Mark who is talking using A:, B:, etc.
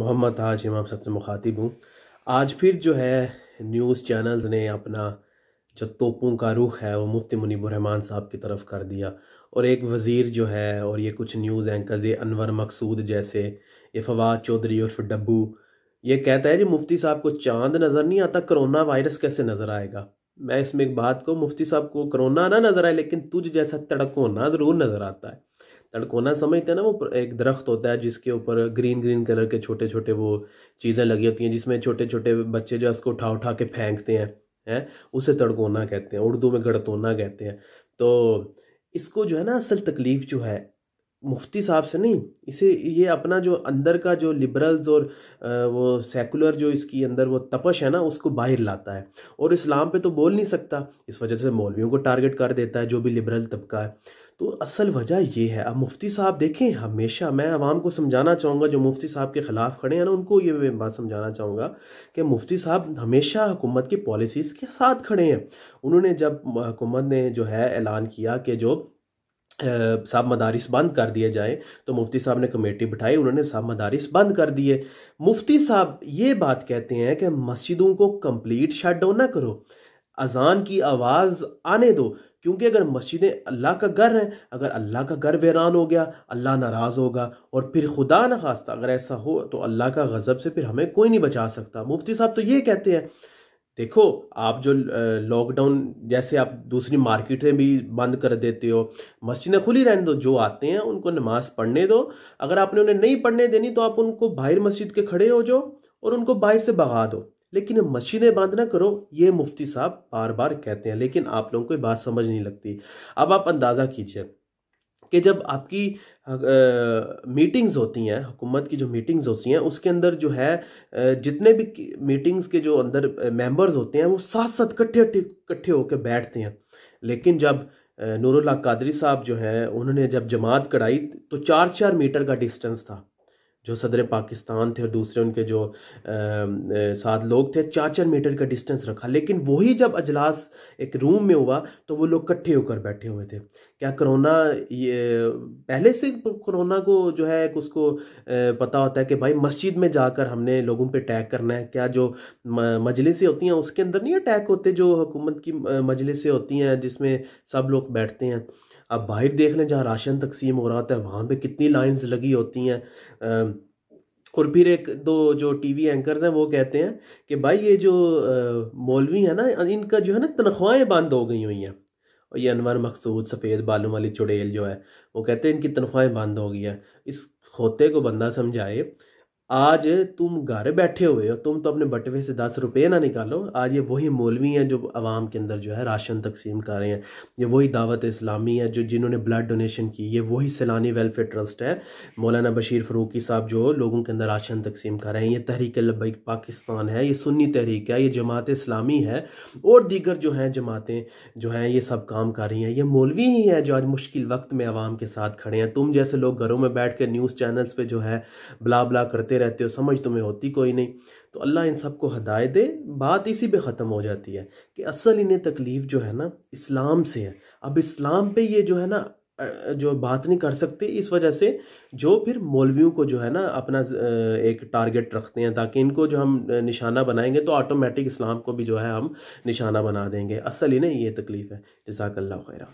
A: मोहम्मद ताज इमाम सबसे मुखातिब हूँ आज फिर जो है न्यूज़ चैनल्स ने अपना जो तोपों का रुख है वो मुफ्ती मुनीबरहमान साहब की तरफ कर दिया और एक वज़ीर जो है और ये कुछ न्यूज़ एंकर्स ये अनवर मकसूद जैसे ये फवाद चौधरी उर्फ डब्बू ये कहता है जी मुफ्ती साहब को चांद नज़र नहीं आता करोना वायरस कैसे नज़र आएगा मैं इसमें एक बात को मुफ्ती साहब को करोना ना नज़र आए लेकिन तुझ जैसा तड़क होना ज़रूर नज़र आता है तड़कोना समझते हैं ना वो एक दरख्त होता है जिसके ऊपर ग्रीन ग्रीन कलर के छोटे छोटे वो चीज़ें लगी होती हैं जिसमें छोटे छोटे बच्चे जो है उसको उठा उठा के फेंकते हैं हैं उसे तड़कोना कहते हैं उर्दू में गड़तोना कहते हैं तो इसको जो है ना असल तकलीफ़ जो है मुफ्ती साहब से नहीं इसे ये अपना जो अंदर का जो लिबरल्स और वो सेकुलर जो इसकी अंदर वो तपश है ना उसको बाहर लाता है और इस्लाम पे तो बोल नहीं सकता इस वजह से मौलवियों को टारगेट कर देता है जो भी लिबरल तबका है तो असल वजह ये है अब मुफ्ती साहब देखें हमेशा मैं आवाम को समझाना चाहूँगा जो मुफ्ती साहब के ख़िलाफ़ खड़े हैं ना उनको ये बात समझाना चाहूँगा कि मुफ्ती साहब हमेशा हुकूमत की पॉलिसीज़ के साथ खड़े हैं उन्होंने जब हुकूमत ने जो है ऐलान किया कि जो साहब मदारिस बंद कर दिए जाएँ तो मुफ्ती साहब ने कमेटी बिठाई उन्होंने साहब मदारिस बंद कर दिए मुफ्ती साहब ये बात कहते हैं कि मस्जिदों को कंप्लीट शट डाउन ना करो अजान की आवाज़ आने दो क्योंकि अगर मस्जिदें अल्लाह का घर हैं अगर अल्लाह का घर वैरान हो गया अल्लाह नाराज़ होगा और फिर खुदा ना खास्ता अगर ऐसा हो तो अल्लाह का गज़ब से फिर हमें कोई नहीं बचा सकता मुफ्ती साहब तो ये कहते हैं देखो आप जो लॉकडाउन जैसे आप दूसरी मार्केटें भी बंद कर देते हो मस्जिदें खुली रहने दो जो आते हैं उनको नमाज पढ़ने दो अगर आपने उन्हें नहीं पढ़ने देनी तो आप उनको बाहर मस्जिद के खड़े हो जाओ और उनको बाहर से भगा दो लेकिन मस्जिदें बंद ना करो ये मुफ्ती साहब बार बार कहते हैं लेकिन आप लोगों को बात समझ नहीं लगती अब आप अंदाज़ा कीजिए कि जब आपकी मीटिंग्स होती हैं हुकूमत की जो मीटिंग्स होती हैं उसके अंदर जो है जितने भी मीटिंग्स के जो अंदर मेंबर्स होते हैं वो साथ साथ इकट्ठे इकट्ठे होकर बैठते हैं लेकिन जब नूरुल्ला कादरी साहब जो हैं उन्होंने जब जमात कढ़ाई तो चार चार मीटर का डिस्टेंस था जो सदर पाकिस्तान थे और दूसरे उनके जो साथ लोग थे चार चार मीटर का डिस्टेंस रखा लेकिन वही जब अजलास एक रूम में हुआ तो वो लोग इकट्ठे होकर बैठे हुए थे क्या कोरोना ये पहले से कोरोना को जो है उसको पता होता है कि भाई मस्जिद में जाकर हमने लोगों पे अटैक करना है क्या जो मजलिसें होती हैं उसके अंदर नहीं अटैक होते जो हुकूमत की मजलिसें होती हैं जिसमें सब लोग बैठते हैं अब बाहर देख लें जहाँ राशन तकसीम हो रहा था वहाँ पे कितनी लाइंस लगी होती हैं और फिर एक दो जो टीवी एंकर्स हैं वो कहते हैं कि भाई ये जो मौलवी है ना इनका जो है ना तनख्वाहें बंद हो गई हुई हैं और ये अनवर मकसूद सफ़ेद बालों वाली चुड़ैल जो है वो कहते हैं इनकी तनख्वाहें बंद हो गई है इस खोते को बंदा समझाए आज तुम घर बैठे हुए हो तुम तो अपने बटवे से दस रुपये ना निकालो आज ये वही मौलवी हैं जो आवाम के अंदर जो है राशन तकसीम कर रहे हैं ये वही दावत इस्लामी है जो जिन्होंने ब्लड डोनेशन की ये वही सैलानी वेलफेयर ट्रस्ट है मौलाना बशीर फरूकी साहब जो लोगों के अंदर राशन तकसीम कर रहे हैं ये तहरीक लबैक पाकिस्तान है ये सुन्नी तहरीक है ये जमात इस्लामी है और दीगर जो हैं जमातें जो हैं ये सब काम कर रही हैं ये मौलवी ही है जो आज मुश्किल वक्त में आवाम के साथ खड़े हैं तुम जैसे लोग घरों में बैठ कर न्यूज़ चैनल्स पर जो है बला बला करते रहते हो समझ तुम्हें होती कोई नहीं तो अल्लाह इन सबको हदाय दे बात इसी पे ख़त्म हो जाती है कि असल इन्हें तकलीफ़ जो है ना इस्लाम से है अब इस्लाम पे ये जो है ना जो बात नहीं कर सकते इस वजह से जो फिर मौलवियों को जो है ना अपना एक टारगेट रखते हैं ताकि इनको जो हम निशाना बनाएंगे तो ऑटोमेटिक इस्लाम को भी जो है हम निशाना बना देंगे असल इन्हें ये तकलीफ़ है जजाकल्ला